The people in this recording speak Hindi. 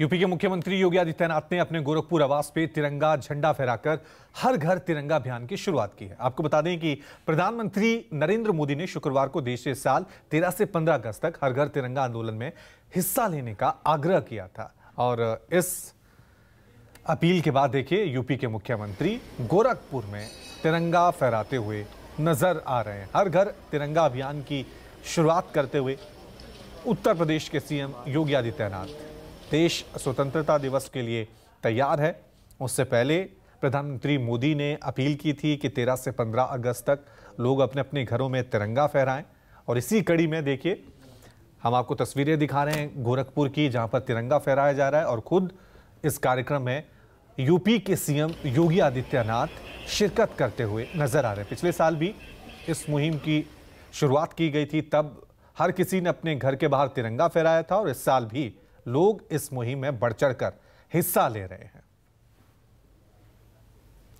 यूपी के मुख्यमंत्री योगी आदित्यनाथ ने अपने गोरखपुर आवास पे तिरंगा झंडा फहराकर हर घर तिरंगा अभियान की शुरुआत की है आपको बता दें कि प्रधानमंत्री नरेंद्र मोदी ने शुक्रवार को देश से साल 13 से 15 अगस्त तक हर घर तिरंगा आंदोलन में हिस्सा लेने का आग्रह किया था और इस अपील के बाद देखिए यूपी के मुख्यमंत्री गोरखपुर में तिरंगा फहराते हुए नजर आ रहे हैं हर घर तिरंगा अभियान की शुरुआत करते हुए उत्तर प्रदेश के सीएम योगी आदित्यनाथ देश स्वतंत्रता दिवस के लिए तैयार है उससे पहले प्रधानमंत्री मोदी ने अपील की थी कि 13 से 15 अगस्त तक लोग अपने अपने घरों में तिरंगा फहराएं और इसी कड़ी में देखिए हम आपको तस्वीरें दिखा रहे हैं गोरखपुर की जहां पर तिरंगा फहराया जा रहा है और खुद इस कार्यक्रम में यूपी के सीएम योगी आदित्यनाथ शिरकत करते हुए नजर आ रहे हैं पिछले साल भी इस मुहिम की शुरुआत की गई थी तब हर किसी ने अपने घर के बाहर तिरंगा फहराया था और इस साल भी लोग इस मुहिम में बढ़ चढ़ हिस्सा ले रहे हैं